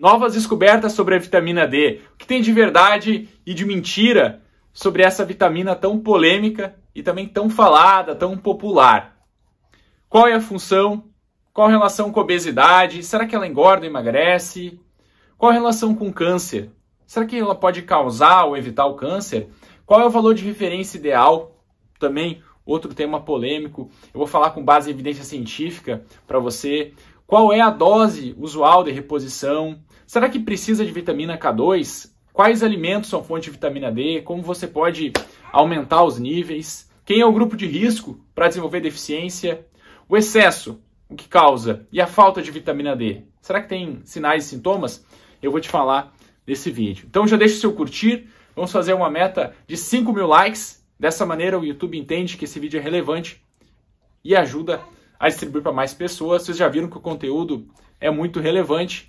novas descobertas sobre a vitamina D, o que tem de verdade e de mentira sobre essa vitamina tão polêmica e também tão falada, tão popular. Qual é a função? Qual a relação com a obesidade? Será que ela engorda, ou emagrece? Qual a relação com câncer? Será que ela pode causar ou evitar o câncer? Qual é o valor de referência ideal? Também outro tema polêmico. Eu vou falar com base em evidência científica para você. Qual é a dose usual de reposição? Será que precisa de vitamina K2? Quais alimentos são fonte de vitamina D? Como você pode aumentar os níveis? Quem é o grupo de risco para desenvolver deficiência? O excesso, o que causa? E a falta de vitamina D? Será que tem sinais e sintomas? Eu vou te falar nesse vídeo. Então já deixa o seu curtir, vamos fazer uma meta de 5 mil likes. Dessa maneira o YouTube entende que esse vídeo é relevante e ajuda a distribuir para mais pessoas. Vocês já viram que o conteúdo é muito relevante.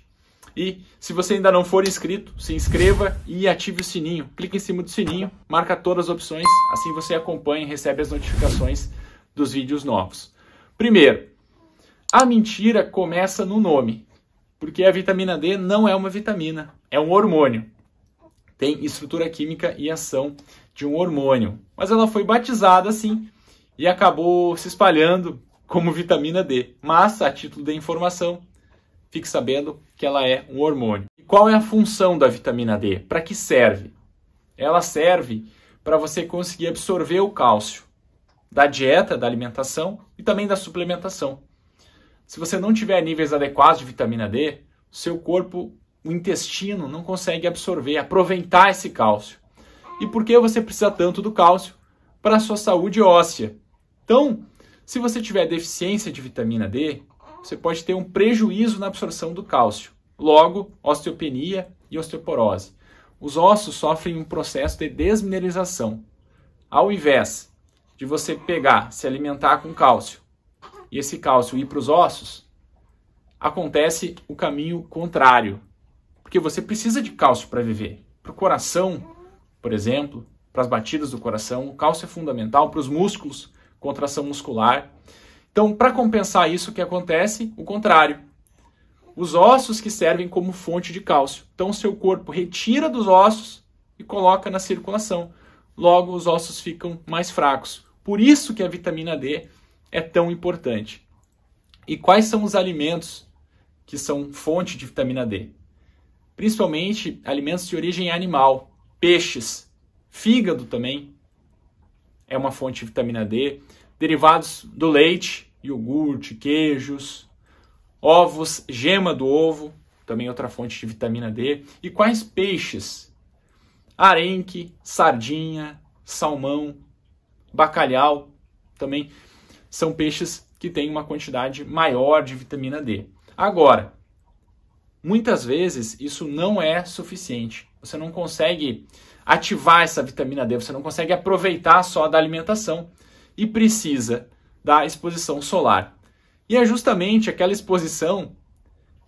E se você ainda não for inscrito, se inscreva e ative o sininho. Clique em cima do sininho, marca todas as opções, assim você acompanha e recebe as notificações dos vídeos novos. Primeiro, a mentira começa no nome, porque a vitamina D não é uma vitamina, é um hormônio. Tem estrutura química e ação de um hormônio, mas ela foi batizada assim e acabou se espalhando como vitamina D. Mas, a título de informação, fique sabendo que ela é um hormônio. E qual é a função da vitamina D? Para que serve? Ela serve para você conseguir absorver o cálcio da dieta, da alimentação e também da suplementação. Se você não tiver níveis adequados de vitamina D, seu corpo, o intestino, não consegue absorver, aproveitar esse cálcio. E por que você precisa tanto do cálcio? Para a sua saúde óssea. Então, se você tiver deficiência de vitamina D, você pode ter um prejuízo na absorção do cálcio. Logo, osteopenia e osteoporose. Os ossos sofrem um processo de desmineralização. Ao invés de você pegar, se alimentar com cálcio e esse cálcio ir para os ossos, acontece o caminho contrário. Porque você precisa de cálcio para viver. Para o coração, por exemplo, para as batidas do coração, o cálcio é fundamental para os músculos, contração muscular. Então, para compensar isso, o que acontece? O contrário. Os ossos que servem como fonte de cálcio. Então, seu corpo retira dos ossos e coloca na circulação. Logo, os ossos ficam mais fracos. Por isso que a vitamina D é tão importante. E quais são os alimentos que são fonte de vitamina D? Principalmente alimentos de origem animal, peixes, fígado também é uma fonte de vitamina D derivados do leite, iogurte, queijos, ovos, gema do ovo, também outra fonte de vitamina D, e quais peixes? Arenque, sardinha, salmão, bacalhau, também são peixes que têm uma quantidade maior de vitamina D. Agora, muitas vezes isso não é suficiente. Você não consegue ativar essa vitamina D, você não consegue aproveitar só da alimentação e precisa da exposição solar. E é justamente aquela exposição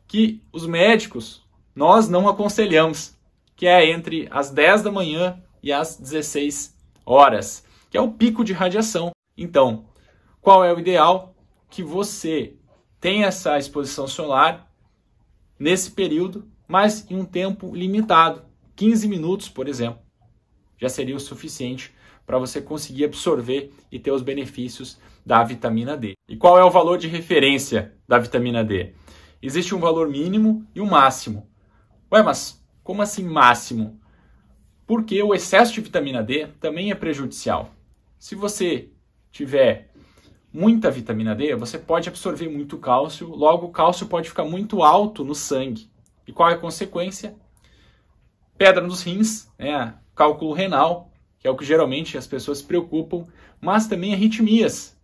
que os médicos nós não aconselhamos, que é entre as 10 da manhã e as 16 horas, que é o pico de radiação. Então, qual é o ideal? Que você tenha essa exposição solar nesse período, mas em um tempo limitado, 15 minutos, por exemplo. Já seria o suficiente para você conseguir absorver e ter os benefícios da vitamina D. E qual é o valor de referência da vitamina D? Existe um valor mínimo e um máximo. Ué, mas como assim máximo? Porque o excesso de vitamina D também é prejudicial. Se você tiver muita vitamina D, você pode absorver muito cálcio, logo o cálcio pode ficar muito alto no sangue. E qual é a consequência? Pedra nos rins, né? cálculo renal, que é o que geralmente as pessoas se preocupam, mas também arritmias.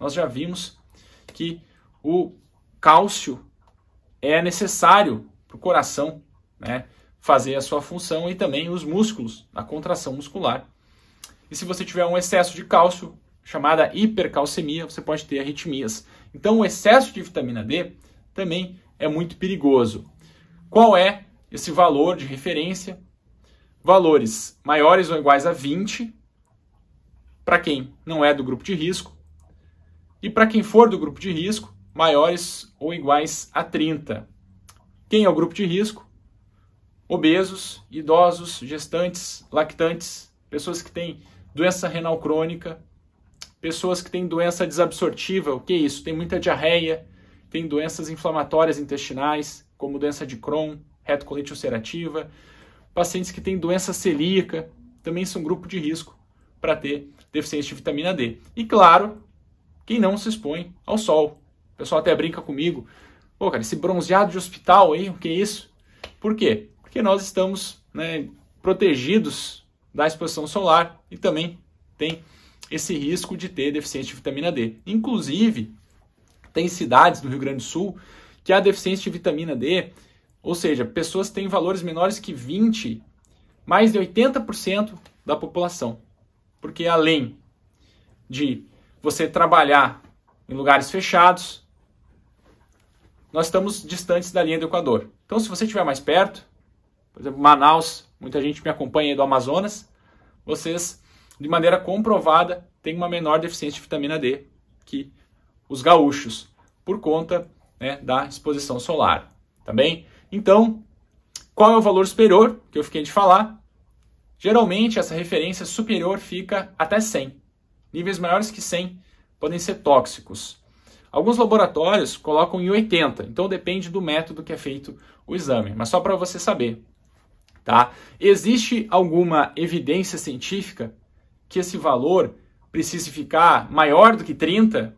Nós já vimos que o cálcio é necessário para o coração né, fazer a sua função e também os músculos, a contração muscular. E se você tiver um excesso de cálcio, chamada hipercalcemia, você pode ter arritmias. Então, o excesso de vitamina D também é muito perigoso. Qual é esse valor de referência? valores maiores ou iguais a 20 para quem não é do grupo de risco e para quem for do grupo de risco, maiores ou iguais a 30. Quem é o grupo de risco? Obesos, idosos, gestantes, lactantes, pessoas que têm doença renal crônica, pessoas que têm doença desabsortiva, o que é isso? Tem muita diarreia, tem doenças inflamatórias intestinais, como doença de Crohn, retocolite ulcerativa, Pacientes que têm doença celíaca também são grupo de risco para ter deficiência de vitamina D. E claro, quem não se expõe ao sol. O pessoal até brinca comigo. Pô, cara, esse bronzeado de hospital aí, o que é isso? Por quê? Porque nós estamos né, protegidos da exposição solar e também tem esse risco de ter deficiência de vitamina D. Inclusive, tem cidades no Rio Grande do Sul que a deficiência de vitamina D ou seja, pessoas têm valores menores que 20, mais de 80% da população. Porque além de você trabalhar em lugares fechados, nós estamos distantes da linha do Equador. Então, se você estiver mais perto, por exemplo, Manaus, muita gente me acompanha aí do Amazonas, vocês, de maneira comprovada, têm uma menor deficiência de vitamina D que os gaúchos, por conta né, da exposição solar. Tá bem? Então, qual é o valor superior que eu fiquei de falar? Geralmente, essa referência superior fica até 100. Níveis maiores que 100 podem ser tóxicos. Alguns laboratórios colocam em 80, então depende do método que é feito o exame, mas só para você saber. Tá? Existe alguma evidência científica que esse valor precise ficar maior do que 30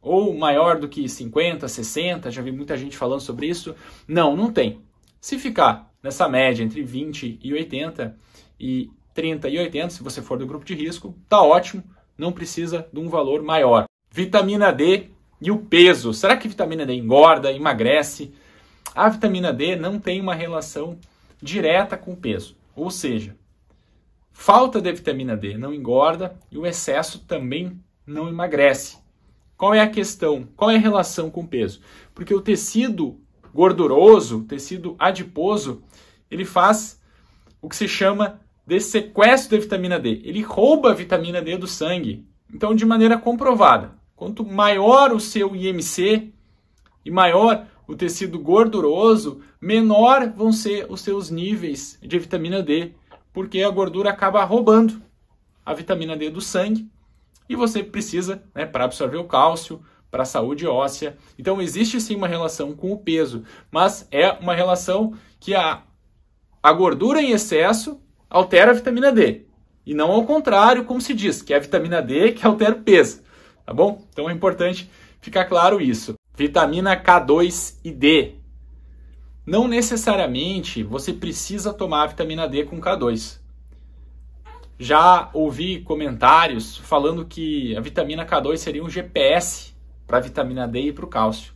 ou maior do que 50, 60, já vi muita gente falando sobre isso. Não, não tem. Se ficar nessa média entre 20 e 80 e 30 e 80, se você for do grupo de risco, tá ótimo, não precisa de um valor maior. Vitamina D e o peso. Será que vitamina D engorda, emagrece? A vitamina D não tem uma relação direta com o peso. Ou seja, falta de vitamina D não engorda e o excesso também não emagrece. Qual é a questão? Qual é a relação com o peso? Porque o tecido gorduroso, tecido adiposo, ele faz o que se chama de sequestro de vitamina D. Ele rouba a vitamina D do sangue. Então, de maneira comprovada, quanto maior o seu IMC e maior o tecido gorduroso, menor vão ser os seus níveis de vitamina D, porque a gordura acaba roubando a vitamina D do sangue e você precisa né, para absorver o cálcio, para a saúde óssea. Então existe sim uma relação com o peso, mas é uma relação que a, a gordura em excesso altera a vitamina D. E não ao contrário, como se diz, que é a vitamina D que altera o peso. Tá bom? Então é importante ficar claro isso. Vitamina K2 e D. Não necessariamente você precisa tomar vitamina D com K2. Já ouvi comentários falando que a vitamina K2 seria um GPS para a vitamina D e para o cálcio.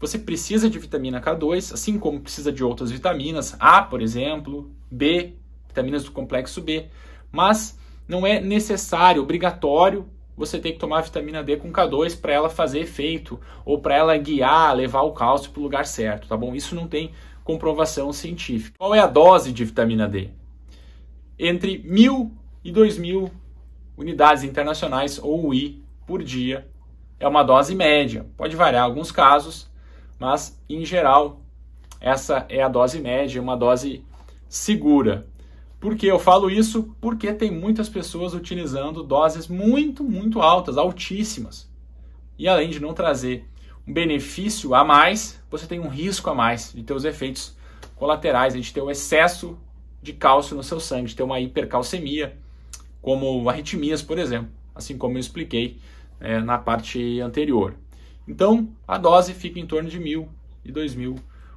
Você precisa de vitamina K2, assim como precisa de outras vitaminas, A, por exemplo, B, vitaminas do complexo B, mas não é necessário, obrigatório, você ter que tomar vitamina D com K2 para ela fazer efeito ou para ela guiar, levar o cálcio para o lugar certo, tá bom? Isso não tem comprovação científica. Qual é a dose de vitamina D? Entre mil e 2.000 unidades internacionais ou UI por dia. É uma dose média, pode variar alguns casos, mas em geral essa é a dose média, uma dose segura. Por que eu falo isso? Porque tem muitas pessoas utilizando doses muito, muito altas, altíssimas. E além de não trazer um benefício a mais, você tem um risco a mais de ter os efeitos colaterais, de ter o excesso de cálcio no seu sangue, de ter uma hipercalcemia, como arritmias, por exemplo, assim como eu expliquei é, na parte anterior. Então, a dose fica em torno de mil e dois mil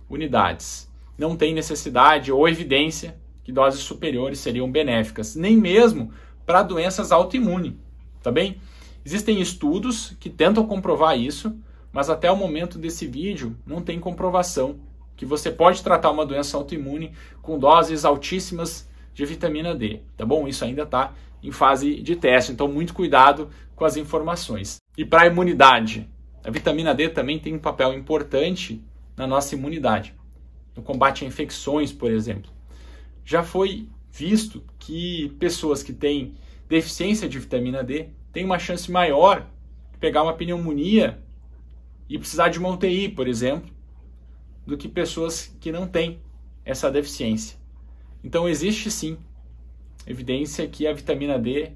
unidades. Não tem necessidade ou evidência que doses superiores seriam benéficas, nem mesmo para doenças autoimunes, tá bem? Existem estudos que tentam comprovar isso, mas até o momento desse vídeo não tem comprovação que você pode tratar uma doença autoimune com doses altíssimas de vitamina D, tá bom? Isso ainda está em fase de teste, então muito cuidado com as informações. E para a imunidade, a vitamina D também tem um papel importante na nossa imunidade, no combate a infecções, por exemplo. Já foi visto que pessoas que têm deficiência de vitamina D têm uma chance maior de pegar uma pneumonia e precisar de uma UTI, por exemplo, do que pessoas que não têm essa deficiência. Então existe sim evidência que a vitamina D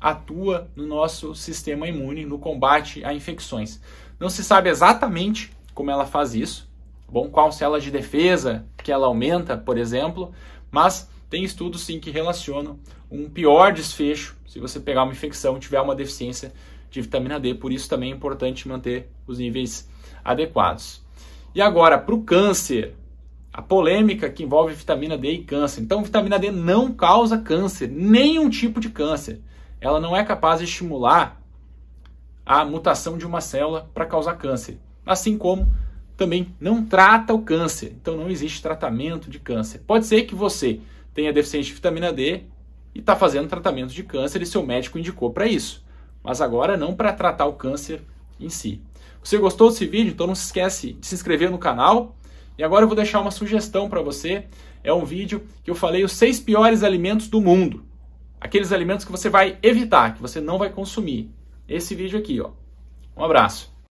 atua no nosso sistema imune no combate a infecções. Não se sabe exatamente como ela faz isso, tá bom, qual célula de defesa que ela aumenta, por exemplo, mas tem estudos sim que relacionam um pior desfecho se você pegar uma infecção, tiver uma deficiência de vitamina D, por isso também é importante manter os níveis adequados. E agora, para o câncer, a polêmica que envolve vitamina D e câncer. Então, vitamina D não causa câncer, nenhum tipo de câncer. Ela não é capaz de estimular a mutação de uma célula para causar câncer. Assim como também não trata o câncer. Então, não existe tratamento de câncer. Pode ser que você tenha deficiência de vitamina D e está fazendo tratamento de câncer e seu médico indicou para isso. Mas agora não para tratar o câncer em si. Você gostou desse vídeo? Então não se esquece de se inscrever no canal e agora eu vou deixar uma sugestão para você. É um vídeo que eu falei os seis piores alimentos do mundo. Aqueles alimentos que você vai evitar, que você não vai consumir. Esse vídeo aqui, ó. Um abraço.